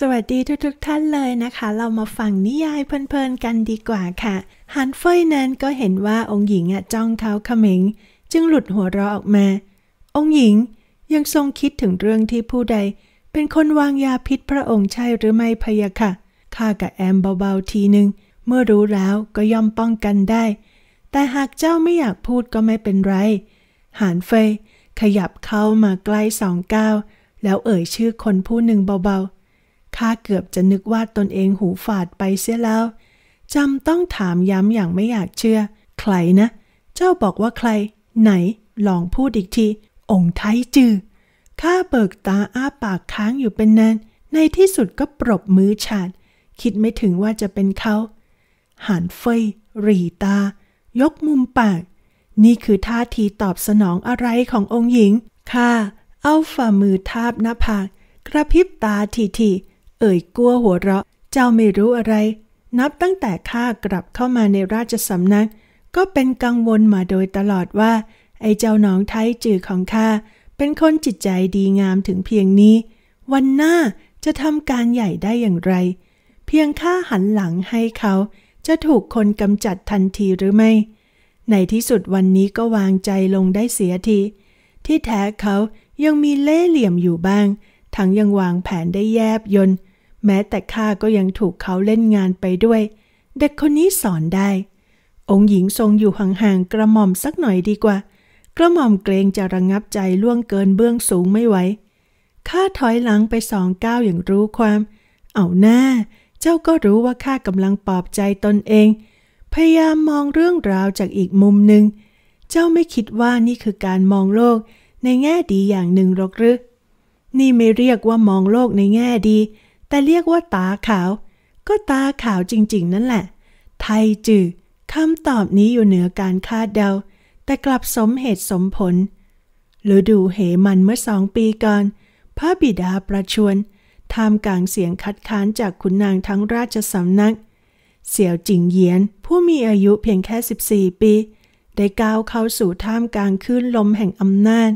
สวัสดีทุกๆทท่านเลยนะคะ เรามาฟังนิยายเพลินๆกันดีกว่าค่ะฮันเฟยนั้นก็เห็นว่าองค์หญิงอะจ้องเขาเขม็งจึงหลุดหัวเราะออกมา องค์หญิงยังทรงคิดถึงเรื่องที่ผู้ใด เป็นคนวางยาพิษพระองค์ใช่หรือไม่พยะค่ะข้ากับแอมเบาๆทีหนึ่งเมื่อรู้แล้วก็ยอมป้องกันได้ แต่หากเจ้าไม่อยากพูดก็ไม่เป็นไร หานเฟยขยับเข้ามาใกล้สองก้าวแล้วเอ่ยชื่อคนผู้หนึ่งเบาๆข้าเกือบจะนึกว่าตนเองหูฝาดไปเสียแล้ว จำต้องถามย้ำอย่างไม่อยากเชื่อ ใครนะ เจ้าบอกว่าใคร ไหน ลองพูดอีกที องค์ไทจือข้าเบิกตาอ้าปากค้างอยู่เป็นนาน ในที่สุดก็ปรบมือฉาด คิดไม่ถึงว่าจะเป็นเขาหานเฟยรีตา ยกมุมปาก นี่คือท่าทีตอบสนองอะไรขององค์หญิง ข้าเอาฝ่ามือทาบหน้าผากกระพริบตาทีทีเอ่ยกลัวหัวเราะ เจ้าไม่รู้อะไร นับตั้งแต่ข้ากลับเข้ามาในราชสำนัก ก็เป็นกังวลมาโดยตลอดว่า ไอ้เจ้าน้องไทยจือของข้า เป็นคนจิตใจดีงามถึงเพียงนี้ วันหน้าจะทำการใหญ่ได้อย่างไร เพียงข้าหันหลังให้เขา จะถูกคนกำจัดทันทีหรือไม่ ในที่สุดวันนี้ก็วางใจลงได้เสียที ที่แท้เขายังมีเล่เหลี่ยมอยู่บ้าง ทั้งยังวางแผนได้แยบยนต์แม้แต่ข้าก็ยังถูกเขาเล่นงานไปด้วย เด็กคนนี้สอนได้ องค์หญิงทรงอยู่ห่างๆกระหม่อมสักหน่อยดีกว่า กระหม่อมเกรงจะระงงับใจล่วงเกินเบื้องสูงไม่ไหว ข้าถอยหลังไปสองก้าวอย่างรู้ความ เอาหน้า เจ้าก็รู้ว่าข้ากำลังปลอบใจตนเอง พยายามมองเรื่องราวจากอีกมุมหนึ่ง เจ้าไม่คิดว่านี่คือการมองโลกในแง่ดีอย่างหนึ่งหรอกหรือนี่ไม่เรียกว่ามองโลกในแง่ดีแต่เรียกว่าตาขาว ก็ตาขาวจริงๆนั่นแหละ ไทยจือคำตอบนี้อยู่เหนือการคาดเดา แต่กลับสมเหตุสมผลฤดูเหมันเมื่อสองปีก่อน พระบิดาประชวนท่ามกลางเสียงคัดค้านจากขุนนางทั้งราชสำนัก เสี่ยวจิงเยียน ผู้มีอายุเพียงแค่ 14 ปี ได้ก้าวเข้าสู่ท่ามกลางคลื่นลมแห่งอำนาจ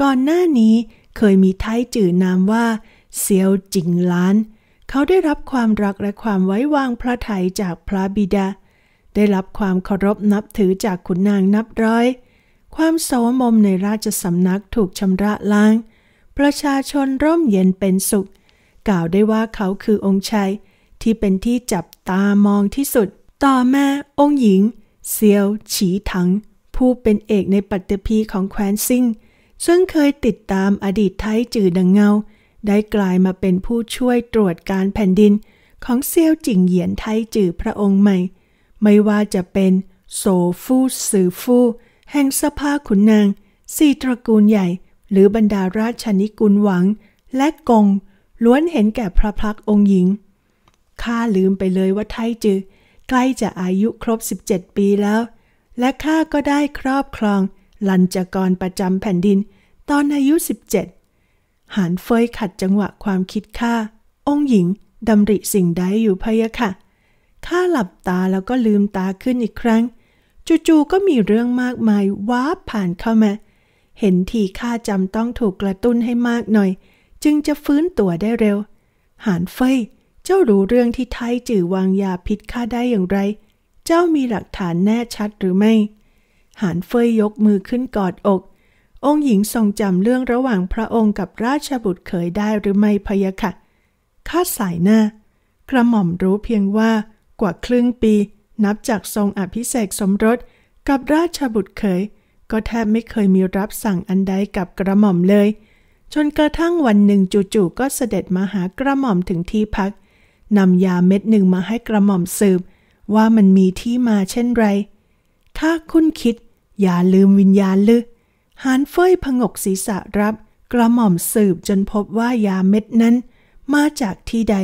ก่อนหน้านี้เคยมีไทจื่อนามว่าเซียวจิงล้าน เขาได้รับความรักและความไว้วางพระไถยจากพระบิดา ได้รับความเคารพนับถือจากขุนนางนับร้อย ความโสมมในราชสำนักถูกชำระล้าง ประชาชนร่มเย็นเป็นสุขกล่าวได้ว่าเขาคือองค์ชายที่เป็นที่จับตามองที่สุด ต่อมาองค์หญิง เซียวฉีถัง ผู้เป็นเอกในปัตตภีของแคว้นซิ่งซึ่งเคยติดตามอดีตไทจือดังเงาได้กลายมาเป็นผู้ช่วยตรวจการแผ่นดิน ของเซี่ยวจิงเหยียนไทจือพระองค์ใหม่ ไม่ว่าจะเป็นโซฟู่สือฟู่แห่งสภาขุนนาง สี่ตระกูลใหญ่ หรือบรรดาราชนิกุลหวังและกง ล้วนเห็นแก่พระพักองค์หญิง ข้าลืมไปเลยว่าไทจือใกล้จะอายุครบ 17 ปีแล้ว และข้าก็ได้ครอบครอง ลันจกรประจำแผ่นดิน ตอนอายุ 17หานเฟยขัดจังหวะความคิดข้า องหญิง ดำริสิ่งใดอยู่พะยะค่ะข้าหลับตาแล้วก็ลืมตาขึ้นอีกครั้ง จู่ๆก็มีเรื่องมากมายว้าผ่านเข้ามา เห็นทีข้าจำต้องถูกกระตุ้นให้มากหน่อย จึงจะฟื้นตัวได้เร็ว หานเฟย เจ้ารู้เรื่องที่ไทยจื่อวางยาพิษข้าได้อย่างไร เจ้ามีหลักฐานแน่ชัดหรือไม่ หานเฟยยกมือขึ้นกอดอกองค์หญิงทรงจำเรื่องระหว่างพระองค์กับราชบุตรเขยได้หรือไม่พยะค่ะ ข้าสายหน้า กระหม่อมรู้เพียงว่ากว่าครึ่งปี นับจากทรงอภิเษกสมรสกับราชบุตรเขยก็แทบไม่เคยมีรับสั่งอันใดกับกระหม่อมเลย จนกระทั่งวันหนึ่งจู่ๆก็เสด็จมาหากระหม่อมถึงที่พักนำยาเม็ดหนึ่งมาให้กระหม่อมสืบ ว่ามันมีที่มาเช่นไร ถ้าคุณคิดอย่าลืมวิญญาณลือหานเฟยพงกศีรษะรับ กระหม่อมสืบจนพบว่ายาเม็ดนั้นมาจากที่ใด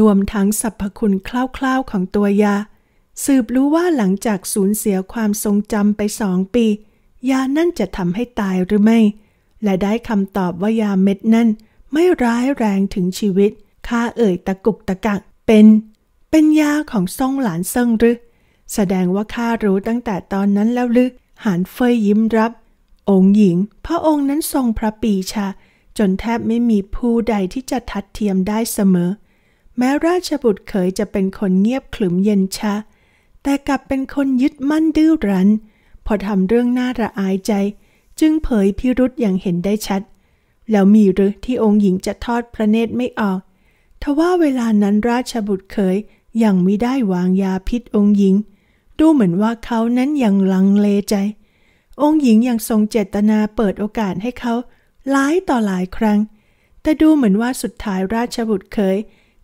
รวมทั้งสรรพคุณคร่าวๆของตัวยา สืบรู้ว่าหลังจากสูญเสียความทรงจำไปสองปี ยานั่นจะทำให้ตายหรือไม่ และได้คำตอบว่ายาเม็ดนั้นไม่ร้ายแรงถึงชีวิตข้าเอ่ยตะกุกตะกัก เป็น เป็นยาของซ่องหลานเซิงหรือแสดงว่าข้ารู้ตั้งแต่ตอนนั้นแล้วหรือหานเฟยยิ้มรับองค์หญิงพระองค์นั้นทรงพระปีชา จนแทบไม่มีผู้ใดที่จะทัดเทียมได้เสมอ แม้ราชบุตรเขยจะเป็นคนเงียบขรึมเย็นชา แต่กลับเป็นคนยึดมั่นดื้อรั้น พอทำเรื่องน่าระอายใจ จึงเผยพิรุษอย่างเห็นได้ชัด แล้วมีหรือที่องค์หญิงจะทอดพระเนตรไม่ออกทว่าเวลานั้นราชบุตรเขยยังไม่ได้วางยาพิษองค์หญิง ดูเหมือนว่าเขานั้นยังลังเลใจองค์หญิงยังทรงเจตนาเปิดโอกาสให้เขาหลายต่อหลายครั้ง แต่ดูเหมือนว่าสุดท้ายราชบุตรเคย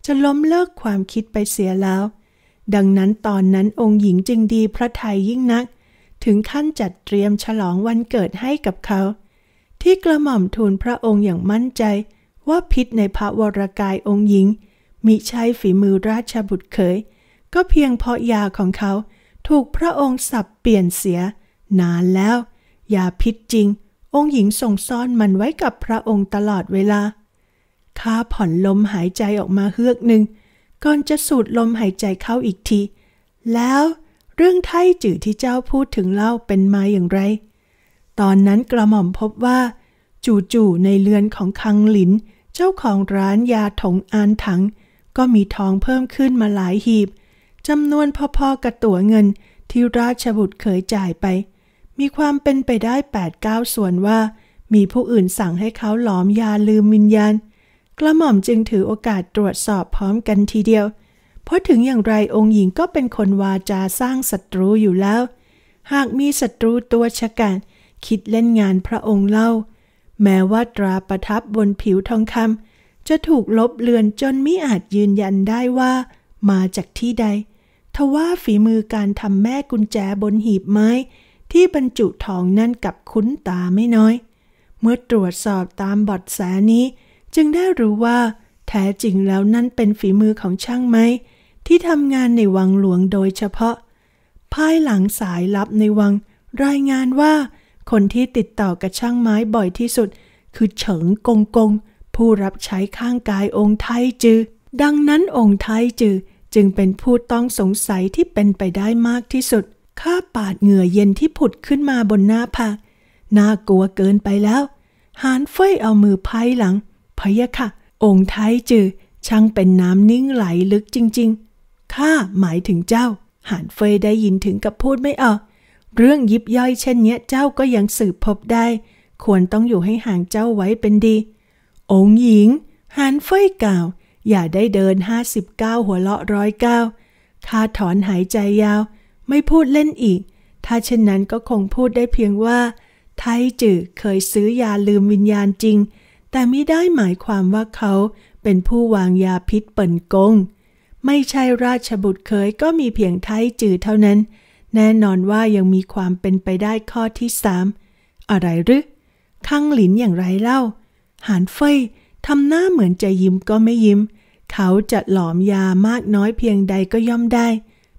จะล้มเลิกความคิดไปเสียแล้ว ดังนั้นตอนนั้นองค์หญิงจึงดีพระทัยยิ่งนัก ถึงขั้นจัดเตรียมฉลองวันเกิดให้กับเขา ที่กระหม่อมทูลพระองค์อย่างมั่นใจ ว่าพิษในพระวรกายองค์หญิงมิใช่ฝีมือราชบุตรเคย ก็เพียงเพราะยาของเขาถูกพระองค์สับเปลี่ยนเสียนานแล้วยาพิษจริง องค์หญิงส่งซ่อนมันไว้กับพระองค์ตลอดเวลาข้าผ่อนลมหายใจออกมาเฮือกหนึ่งก่อนจะสูดลมหายใจเข้าอีกที แล้วเรื่องไทจื่อที่เจ้าพูดถึงเล่าเป็นมาอย่างไร ตอนนั้นกระหม่อมพบว่า จู่ๆในเรือนของคังหลิน เจ้าของร้านยาถงอานถัง ก็มีทองเพิ่มขึ้นมาหลายหีบจำนวนพอๆกับตั๋วเงินที่ราชบุตรเคยจ่ายไปมีความเป็นไปได้8ปดเก้าส่วนว่า มีผู้อื่นสั่งให้เขาหลอมยาลืมวิญญาณ กระหม่อมจึงถือโอกาสตรวจสอบพร้อมกันทีเดียว เพราะถึงอย่างไรองค์หญิงก็เป็นคนวาจาสร้างศัตรูอยู่แล้ว หากมีศัตรูตัวชะกันคิดเล่นงานพระองค์เล่า แม้ว่าตราประทับบนผิวทองคำจะถูกลบเลือนจนมิอาจยืนยันได้ว่า มาจากที่ใดทว่าฝีมือการทำแม่กุญแจบนหีบไม้ที่บรรจุทองนั่นกับคุ้นตาไม่น้อย เมื่อตรวจสอบตามบอดแสนี้ จึงได้รู้ว่าแท้จริงแล้วนั่นเป็นฝีมือของช่างไม้ ที่ทำงานในวังหลวงโดยเฉพาะ ภายหลังสายลับในวังรายงานว่า คนที่ติดต่อกับช่างไม้บ่อยที่สุด คือเฉิงกงกง ผู้รับใช้ข้างกายองค์ไทจือดังนั้นองค์ไทจือจึงเป็นผู้ต้องสงสัยที่เป็นไปได้มากที่สุดข้าปาดเหงื่อเย็นที่ผุดขึ้นมาบนหน้าผากน่ากลัวเกินไปแล้ว หานเฟยเอามือไพยหลังพะยะค่ะ องค์ไทจือช่างเป็นน้ำนิ่งไหลลึกจริง ๆ ข้าหมายถึงเจ้า หานเฟยได้ยินถึงกับพูดไม่ออก เรื่องยิบย่อยเช่นนี้เจ้าก็ยังสืบพบได้ ควรต้องอยู่ให้ห่างเจ้าไว้เป็นดี องค์หญิง หานเฟยกล่าว อย่าได้เดินห้าสิบเก้าหัวเลาะร้อยเก้าข้าถอนหายใจยาวไม่พูดเล่นอีก ถ้าเช่นนั้นก็คงพูดได้เพียงว่า ไทจือเคยซื้อยาลืมวิญญาณจริง แต่ไม่ได้หมายความว่าเขาเป็นผู้วางยาพิษเปิ่นกง ไม่ใช่ราชบุตรเคยก็มีเพียงไทจือเท่านั้น แน่นอนว่ายังมีความเป็นไปได้ข้อที่สาม อะไรหรือข้างหลินอย่างไรเล่า หานเฟยทำหน้าเหมือนจะยิ้มก็ไม่ยิ้ม เขาจะหลอมยามากน้อยเพียงใดก็ย่อมได้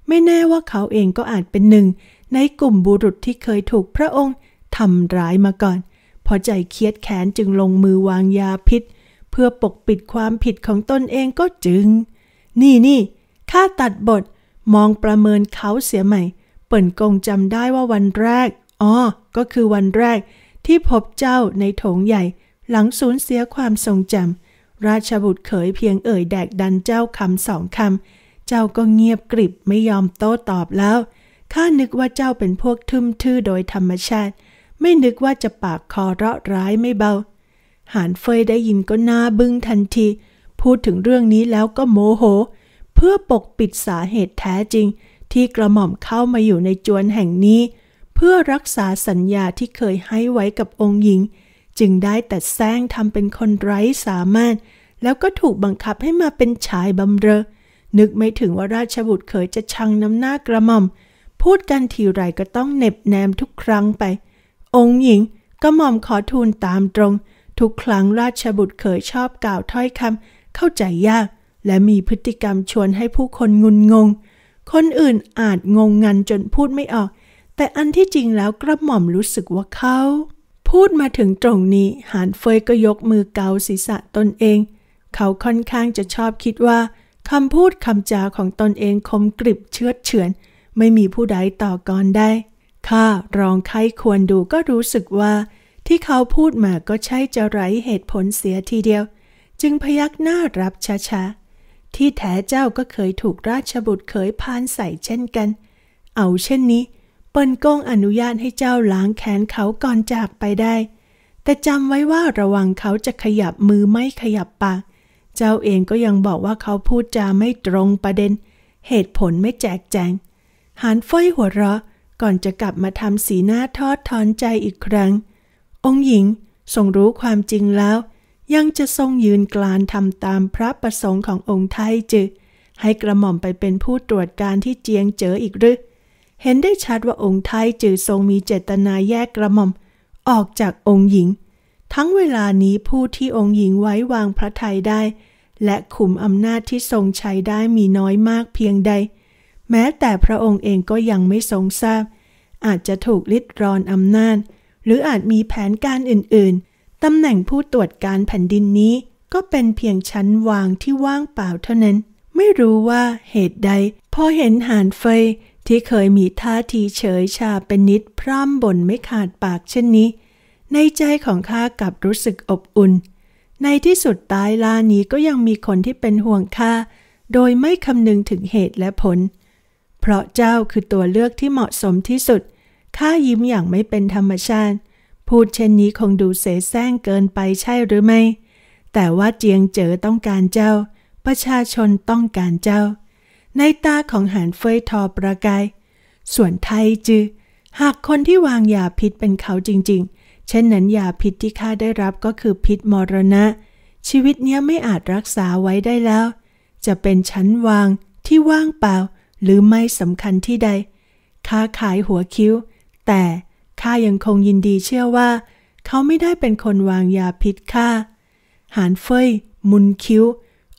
ไม่แน่ว่าเขาเองก็อาจเป็นหนึ่ง ในกลุ่มบุรุษที่เคยถูกพระองค์ทำร้ายมาก่อน พอใจเคียดแค้นจึงลงมือวางยาพิษ เพื่อปกปิดความผิดของตนเองก็จึง นี่นี่ข้าตัดบทมองประเมินเขาเสียใหม่ เปิ่นกงจำได้ว่าวันแรกอ๋อก็คือวันแรกที่พบเจ้าในโถงใหญ่ หลังสูญเสียความทรงจำราชบุตรเขยเพียงเอ่ยแดกดันเจ้าคำสองคำเจ้าก็เงียบกริบไม่ยอมโต้ตอบแล้ว ข้านึกว่าเจ้าเป็นพวกทึมทื่อโดยธรรมชาติ ไม่นึกว่าจะปากคอเราะร้ายไม่เบา หานเฟยได้ยินก็หน้าบึ้งทันที พูดถึงเรื่องนี้แล้วก็โมโห เพื่อปกปิดสาเหตุแท้จริง ที่กระหม่อมเข้ามาอยู่ในจวนแห่งนี้ เพื่อรักษาสัญญาที่เคยให้ไว้กับองค์หญิง จึงได้แต่แซงทำเป็นคนไร้สามารถ แล้วก็ถูกบังคับให้มาเป็นชายบำเรอนึกไม่ถึงว่าราชบุตรเคยจะชังน้ำหน้ากระหม่อม พูดกันทีไรก็ต้องเน็บแนมทุกครั้งไป องค์หญิงกรหม่อมขอทูลตามตรง ทุกครั้งราชบุตรเคยชอบกล่าวถ้อยคำเข้าใจยาก และมีพฤติกรรมชวนให้ผู้คนงุนงง คนอื่นอาจงงงันจนพูดไม่ออก แต่อันที่จริงแล้วกระหม่อมรู้สึกว่าเขา พูดมาถึงตรงนี้หานเฟยก็ยกมือเกาศีรษะตนเอง เขาค่อนข้างจะชอบคิดว่าคำพูดคำจาของตนเองคมกริบเชื้อเฉือน ไม่มีผู้ใดต่อกรได้ ข้าลองไข้ควรดูก็รู้สึกว่า ที่เขาพูดมาก็ใช่จะไร้เหตุผลเสียทีเดียว จึงพยักหน้ารับช้าๆที่แท้เจ้าก็เคยถูกราชบุตรเขยพานใส่เช่นกัน เอาเช่นนี้ เปิลก้งอนุญาตให้เจ้าล้างแขนเขาก่อนจากไปได้ แต่จำไว้ว่าระวังเขาจะขยับมือไม่ขยับปากเจ้าเองก็ยังบอกว่าเขาพูดจาไม่ตรงประเด็น เหตุผลไม่แจกแจง หานฟ้อยหัวเราะก่อนจะกลับมาทำสีหน้าทอดทอนใจอีกครั้ง องค์หญิงทรงรู้ความจริงแล้ว ยังจะทรงยืนกลานทำตามพระประสงค์ขององค์ไทยจือ ให้กระหม่อมไปเป็นผู้ตรวจการที่เจียงเจออีกหรือ เห็นได้ชัดว่าองค์ไทยจือทรงมีเจตนาแยกกระหม่อมออกจากองค์หญิงทั้งเวลานี้ผู้ที่องค์หญิงไว้วางพระทัยได้ และขุมอำนาจที่ทรงใช้ได้มีน้อยมากเพียงใด แม้แต่พระองค์เองก็ยังไม่ทรงทราบ อาจจะถูกลิดรอนอำนาจ หรืออาจมีแผนการอื่นๆตำแหน่งผู้ตรวจการแผ่นดินนี้ ก็เป็นเพียงชั้นวางที่ว่างเปล่าเท่านั้น ไม่รู้ว่าเหตุใด พอเห็นหานเฟยที่เคยมีท่าทีเฉยชาเป็นนิดพร่ำบ่นไม่ขาดปากเช่นนี้ในใจของข้ากลับรู้สึกอบอุ่น ในที่สุดตายลานี้ก็ยังมีคนที่เป็นห่วงข้า โดยไม่คำนึงถึงเหตุและผล เพราะเจ้าคือตัวเลือกที่เหมาะสมที่สุด ข้ายิ้มอย่างไม่เป็นธรรมชาติ พูดเช่นนี้คงดูเสแสร้งเกินไปใช่หรือไม่ แต่ว่าเจียงเจ๋อต้องการเจ้า ประชาชนต้องการเจ้า ในตาของหานเฟยทอประกายส่วนไทยจือ หากคนที่วางยาพิษเป็นเขาจริง ๆเช่นนั้นยาพิษที่ข้าได้รับก็คือพิษมรณะ ชีวิตเนี้ยไม่อาจรักษาไว้ได้แล้ว จะเป็น ชั้นวางที่ว่างเปล่าหรือไม่สำคัญที่ใดข้าขายหัวคิ้ว แต่ข้ายังคงยินดีเชื่อว่า เขาไม่ได้เป็นคนวางยาพิษข้าหานเฟย มุนคิ้ว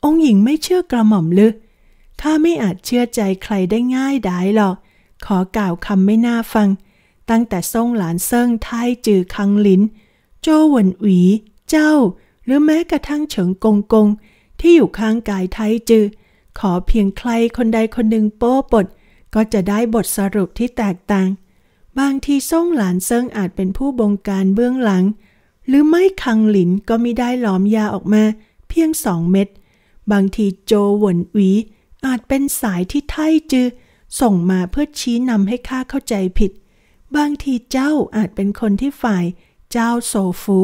องค์หญิงไม่เชื่อกระหม่อมลึอข้าไม่อาจเชื่อใจใครได้ง่ายดายหรอกขอกล่าวคำไม่น่าฟังตั้งแต่ซ่งหลานเซิงไทยจือคังลินโจหวนหวี เจ้าหรือแม้กระทั่งเฉิงกงกง ที่อยู่ข้างกายไทยจือขอเพียงใครคนใดคนหนึ่งโป้ปด ก็จะได้บทสรุปที่แตกต่าง บางทีซ่งหลานเซิงอาจเป็นผู้บงการเบื้องหลัง หรือไม่คังหลินก็ไม่ได้หลอมยาออกมาเพียงสองเม็ดบางทีโจหวนหวีอาจเป็นสายที่ไทยจือส่งมาเพื่อชี้นำให้ข้าเข้าใจผิดบางทีเจ้าอาจเป็นคนที่ฝ่ายเจ้าโซฟู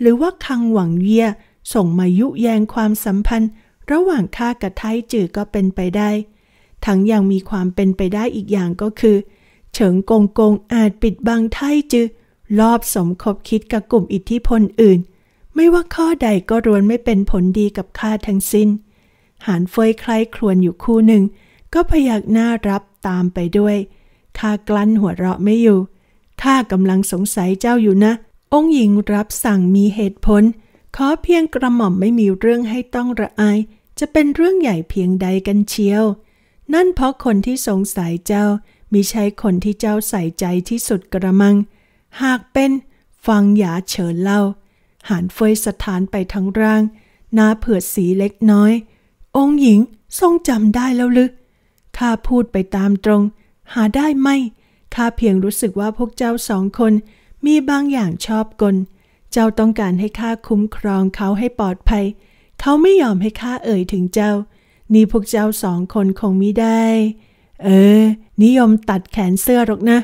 หรือว่าคังหวังเยียส่งมายุแยงความสัมพันธ์ ระหว่างข้ากับไทจือก็เป็นไปได้ ทั้งยังมีความเป็นไปได้อีกอย่างก็คือ เฉิงกงกงอาจปิดบังไทจือรอบสมคบคิดกับกลุ่มอิทธิพลอื่น ไม่ว่าข้อใดก็รวนไม่เป็นผลดีกับข้าทั้งสิ้น หานเฟยใครครวนอยู่คู่หนึ่ง ก็พยักหน้ารับตามไปด้วยข้ากลั้นหัวเราะไม่อยู่ข้ากำลังสงสัยเจ้าอยู่นะ องค์หญิงรับสั่งมีเหตุผล ขอเพียงกระหม่อมไม่มีเรื่องให้ต้องระอาย จะเป็นเรื่องใหญ่เพียงใดกันเชียว นั่นเพราะคนที่สงสัยเจ้า มีใช่คนที่เจ้าใส่ใจที่สุดกระมัง หากเป็นฟังหยาเฉินเล่า หานเฟยสถานไปทั้งร่าง หน้าเผือดสีเล็กน้อย องค์หญิงทรงจำได้แล้วลึกข้าพูดไปตามตรง หาได้ไหมข้าเพียงรู้สึกว่าพวกเจ้าสองคนมีบางอย่างชอบกล เจ้าต้องการให้ข้าคุ้มครองเขาให้ปลอดภัย เขาไม่ยอมให้ข้าเอ่ยถึงเจ้า นี่พวกเจ้าสองคนคงมิได้ เออ นิยมตัดแขนเสื้อหรอกนะ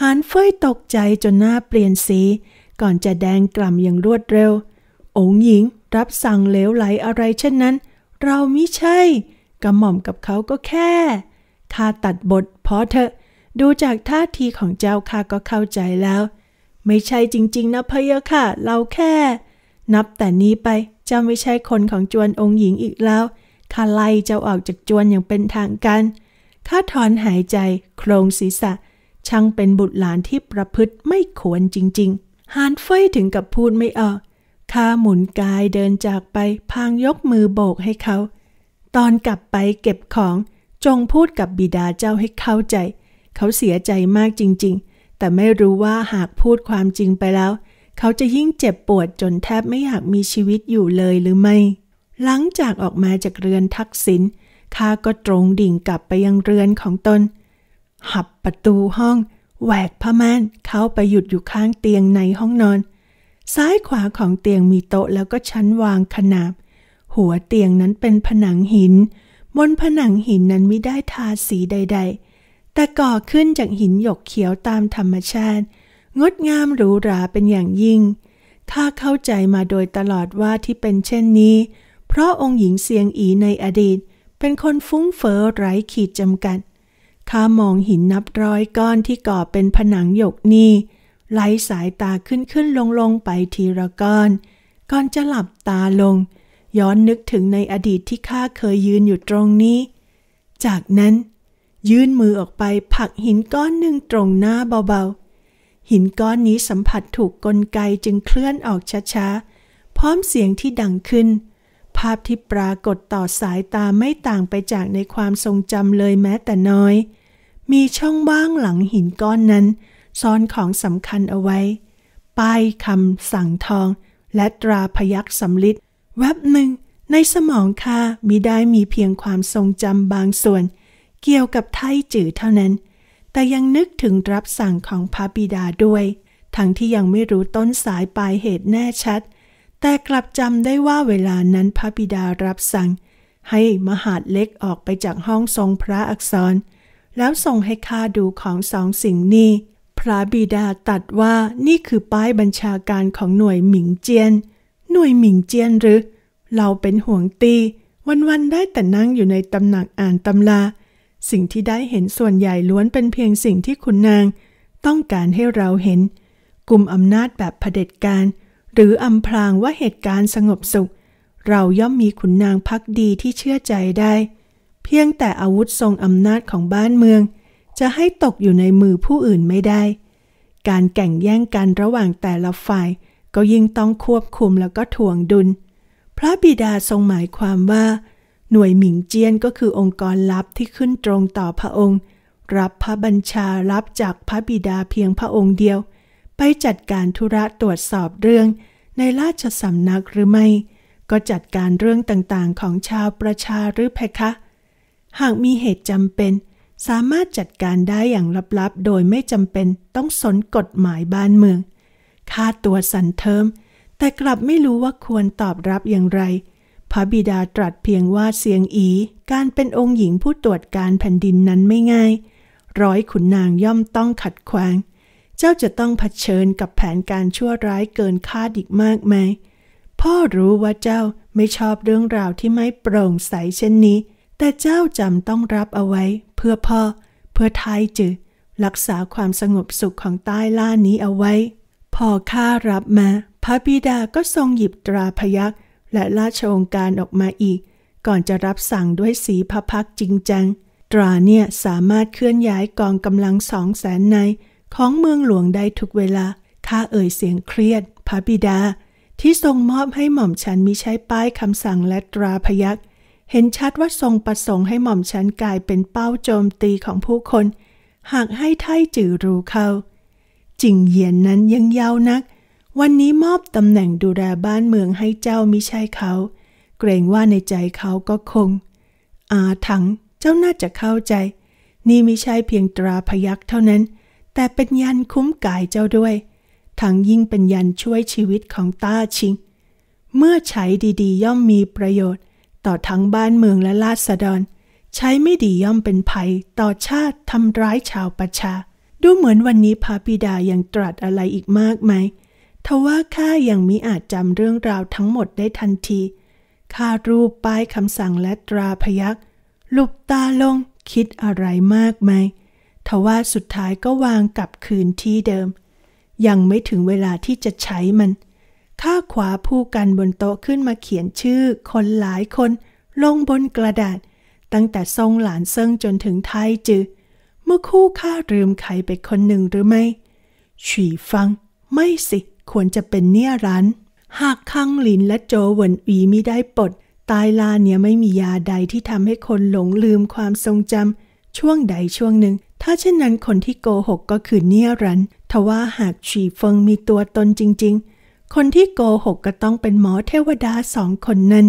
หานเฟยตกใจจนหน้าเปลี่ยนสี ก่อนจะแดงกล่ำอย่างรวดเร็วองหญิง รับสั่งเหลวไหลอะไรเช่นนั้น เราไม่ใช่กระหม่อมกับเขาก็แค่ข้าตัดบทพอเถอะดูจากท่าทีของเจ้าค่ะก็เข้าใจแล้ว ไม่ใช่จริงๆนะพะยะค่ะ เราแค่ นับแต่นี้ไปเจ้าไม่ใช่คนของจวนองค์หญิงอีกแล้วข้าไล่เจ้าออกจากจวนอย่างเป็นทางการข้าถอนหายใจโครงศีรษะช่างเป็นบุตรหลานที่ประพฤติไม่ควรจริงๆฮานเฟยถึงกับพูดไม่ออก ข้าหมุนกายเดินจากไปพางยกมือโบกให้เขา ตอนกลับไปเก็บของจงพูดกับบิดาเจ้าให้เข้าใจเขาเสียใจมากจริงๆ แต่ไม่รู้ว่าหากพูดความจริงไปแล้ว เขาจะยิ่งเจ็บปวดจนแทบไม่อยากมีชีวิตอยู่เลยหรือไม่ หลังจากออกมาจากเรือนทักษิณข้าก็ตรงดิ่งกลับไปยังเรือนของตน หับประตูห้อง แหวกผ้าม่าน เข้าไปหยุดอยู่ข้างเตียงในห้องนอน ซ้ายขวาของเตียงมีโต๊ะแล้วก็ชั้นวางขนาบหัวเตียงนั้นเป็นผนังหิน บนผนังหินนั้นไม่ได้ทาสีใด ๆแต่ก่อขึ้นจากหินหยกเขียวตามธรรมชาติ งดงามหรูหราเป็นอย่างยิ่ง ถ้าเข้าใจมาโดยตลอดว่าที่เป็นเช่นนี้ เพราะองค์หญิงเสียงอีในอดีต เป็นคนฟุ้งเฟอ้อไร้ขีดจำกัด ข้ามองหินนับร้อยก้อนที่ก่อเป็นผนังหยกนี้ไหลสายตาขึ้นขึ้นลงลงไปทีละก้อน ก่อนจะหลับตาลง ย้อนนึกถึงในอดีตที่ข้าเคยยืนอยู่ตรงนี้ จากนั้นยื่นมือออกไปผลักหินก้อนหนึ่งตรงหน้าเบาๆ หินก้อนนี้สัมผัสถูกกลไกจึงเคลื่อนออกช้าๆ พร้อมเสียงที่ดังขึ้น ภาพที่ปรากฏต่อสายตาไม่ต่างไปจากในความทรงจำเลยแม้แต่น้อย มีช่องว่างหลังหินก้อนนั้น ซ่อนของสำคัญเอาไว้ ป้ายคำสั่งทองและตราพยักสำลิดแวบหนึ่งในสมองข้ามิได้มีเพียงความทรงจำบางส่วนเกี่ยวกับไทจือเท่านั้น แต่ยังนึกถึงรับสั่งของพระบิดาด้วย ทั้งที่ยังไม่รู้ต้นสายปลายเหตุแน่ชัด แต่กลับจำได้ว่าเวลานั้นพระบิดารับสั่ง ให้มหาดเล็กออกไปจากห้องทรงพระอักษร แล้วส่งให้ข้าดูของสองสิ่งนี้ พระบิดาตัดว่านี่คือป้ายบัญชาการของหน่วยหมิงเจียน หน่วยหมิงเจียนหรือ เราเป็นห่วงตี วันๆได้แต่นั่งอยู่ในตำหนักอ่านตำราสิ่งที่ได้เห็นส่วนใหญ่ล้วนเป็นเพียงสิ่งที่ขุนนางต้องการให้เราเห็น กลุ่มอำนาจแบบเผด็จการหรืออำพรางว่าเหตุการณ์สงบสุข เราย่อมมีขุนนางพักดีที่เชื่อใจได้ เพียงแต่อาวุธทรงอำนาจของบ้านเมือง จะให้ตกอยู่ในมือผู้อื่นไม่ได้ การแข่งแย่งกันระหว่างแต่ละฝ่าย ก็ยิ่งต้องควบคุมแล้วก็ถ่วงดุล พระบิดาทรงหมายความว่าหน่วยหมิงเจียนก็คือองค์กรลับที่ขึ้นตรงต่อพระองค์ รับพระบัญชารับจากพระบิดาเพียงพระองค์เดียว ไปจัดการธุระตรวจสอบเรื่องในราชสำนักหรือไม่ ก็จัดการเรื่องต่างๆของชาวประชาหรือแพคะ หากมีเหตุจำเป็น สามารถจัดการได้อย่างลับๆโดยไม่จำเป็นต้องสนกฎหมายบ้านเมือง ค่าตัวสันเทิมแต่กลับไม่รู้ว่าควรตอบรับอย่างไรพระบิดาตรัสเพียงว่าเสียงอีการเป็นองค์หญิงผู้ตรวจการแผ่นดินนั้นไม่ง่าย ร้อยขุนนางย่อมต้องขัดขวางเจ้าจะต้องเผชิญกับแผนการชั่วร้ายเกินคาดอีกมากมายพ่อรู้ว่าเจ้าไม่ชอบเรื่องราวที่ไม่โปร่งใสเช่นนี้ แต่เจ้าจำต้องรับเอาไว้ เพื่อพ่อ เพื่อไทยจือรักษาความสงบสุขของใต้ล่านี้เอาไว้พอข้ารับมาพระบิดาก็ทรงหยิบตราพยักษ์และราชองค์การออกมาอีกก่อนจะรับสั่งด้วยสีพระพักจริงจัง ตราเนี่ยสามารถเคลื่อนย้ายกองกำลังสองแสนนายของเมืองหลวงได้ทุกเวลาข้าเอ่ยเสียงเครียด พระบิดา ที่ทรงมอบให้หม่อมฉันมีใช้ป้ายคำสั่งและตราพยักเห็นชัดว่าทรงประสงค์ให้หม่อมฉันกลายเป็นเป้าโจมตีของผู้คน หากให้ไทจือรู้เขาจิงเยียนนั้นยังเยาวนักวันนี้มอบตำแหน่งดูแลบ้านเมืองให้เจ้ามิใช่เขา เกรงว่าในใจเขาก็คงอาถัง เจ้าน่าจะเข้าใจ นี่มิใช่เพียงตราพยักเท่านั้น แต่เป็นยันคุ้มกายเจ้าด้วย ทั้งยิ่งเป็นยันช่วยชีวิตของต้าชิง เมื่อใช้ดีๆ ย่อมมีประโยชน์ ต่อทั้งบ้านเมืองและราษฎร ใช้ไม่ดีย่อมเป็นภัย ต่อชาติทำร้ายชาวประชา ดูเหมือนวันนี้พาปิดายังตรัสอะไรอีกมากไหมทว่าข้ายังมิอาจจำเรื่องราวทั้งหมดได้ทันที ข้ารูปป้ายคำสั่งและตราพยักหลุบตาลงคิดอะไรมากไหม ทว่าสุดท้ายก็วางกลับคืนที่เดิม ยังไม่ถึงเวลาที่จะใช้มัน ข้าขวาผู้กันบนโต๊ะขึ้นมาเขียนชื่อ คนหลายคน ลงบนกระดาษ ตั้งแต่ทรงหลานเซิงจนถึงไทยจือเมื่อคู่ข้าลืมใครไปคนหนึ่งหรือไม่ ฉีฟังไม่สิควรจะเป็นเนี่ยรัน หากขังหลินและโจเหวนอีมิได้ปลดตายลาเนี่ยไม่มียาใดที่ทำให้คนหลงลืมความทรงจำช่วงใดช่วงหนึ่ง ถ้าเช่นนั้นคนที่โกหกก็คือเนี่ยรันทว่าหากฉีเฟิงมีตัวตนจริง ๆ คนที่โกหกก็ต้องเป็นหมอเทวดาสองคนนั้น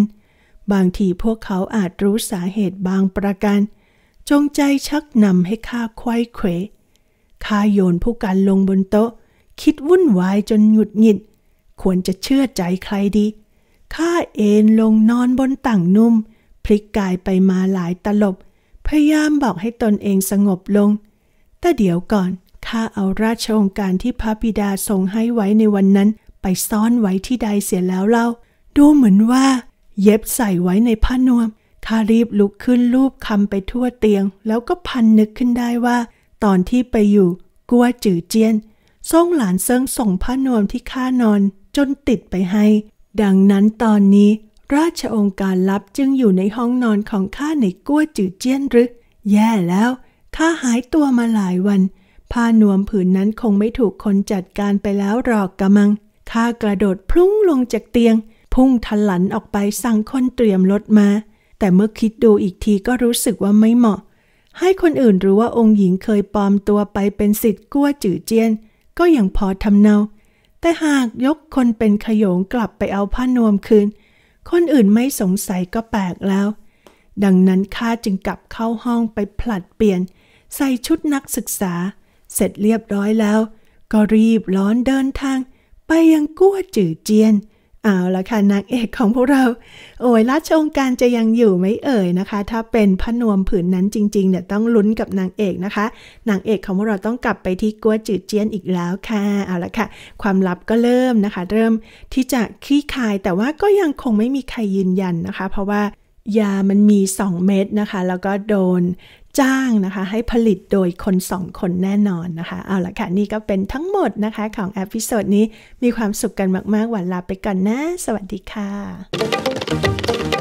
บางทีพวกเขาอาจรู้สาเหตุบางประการจงใจชักนำให้ข้าคววยเขวข้าโยนผู้กันลงบนโต๊ะคิดวุ่นวายจนหงุดหงิด ควรจะเชื่อใจใครดี ข้าเอนลงนอนบนต่างนุ่มพลิกกายไปมาหลายตลบ พยายามบอกให้ตนเองสงบลง แต่เดี๋ยวก่อน ข้าเอาราชองการที่พระบิดาทรงให้ไว้ในวันนั้นไปซ่อนไว้ที่ใดเสียแล้วเล่า ดูเหมือนว่า เย็บใส่ไว้ในผ้านวมข้ารีบลุกขึ้นลูบคำไปทั่วเตียง แล้วก็พันนึกขึ้นได้ว่า ตอนที่ไปอยู่กัวจือเจียนทรงหลานเซิงส่งผ้านวมที่ข้านอนจนติดไปให้ ดังนั้นตอนนี้ราชองค์การลับจึงอยู่ในห้องนอนของข้าในกั้วจือเจี้ยนหรือ แย่แล้วข้าหายตัวมาหลายวัน ผ้านวมผืนนั้นคงไม่ถูกคนจัดการไปแล้วหรอกกะมัง ข้ากระโดดพลุ้งลงจากเตียง พุ่งทะลันออกไปสั่งคนเตรียมรถมา แต่เมื่อคิดดูอีกทีก็รู้สึกว่าไม่เหมาะ ให้คนอื่นรู้ว่าองค์หญิงเคยปลอมตัวไปเป็นสิทธิ์กั้วจือเจี้ยนก็ยังพอทำเนา แต่หากยกคนเป็นขยงกลับไปเอาผ้านวมคืน คนอื่นไม่สงสัยก็แปลกแล้ว ดังนั้นข้าจึงกลับเข้าห้องไปผลัดเปลี่ยน ใส่ชุดนักศึกษา เสร็จเรียบร้อยแล้ว ก็รีบร้อนเดินทางไปยังกั้วจื่อเจียนเอาละค่ะนางเอกของพวกเรา โอ้ยราชองค์การจะยังอยู่ไหมเอ่ยนะคะ ถ้าเป็นพนวมผืนนั้นจริงๆเนี่ยต้องลุ้นกับนางเอกนะคะ นางเอกของพวกเราต้องกลับไปที่กัวจืดเจียนอีกแล้วค่ะเอาละค่ะ ความลับก็เริ่มนะคะ เริ่มที่จะคลี่คลาย แต่ว่าก็ยังคงไม่มีใครยืนยันนะคะ เพราะว่ายามันมี 2 เม็ดนะคะ แล้วก็โดนจ้างนะคะ ให้ผลิตโดยคนสองคนแน่นอนนะคะ เอาละค่ะ นี่ก็เป็นทั้งหมดนะคะของอพิโซดนี้มีความสุขกันมาก ๆหวันลาไปก่อนนะ สวัสดีค่ะ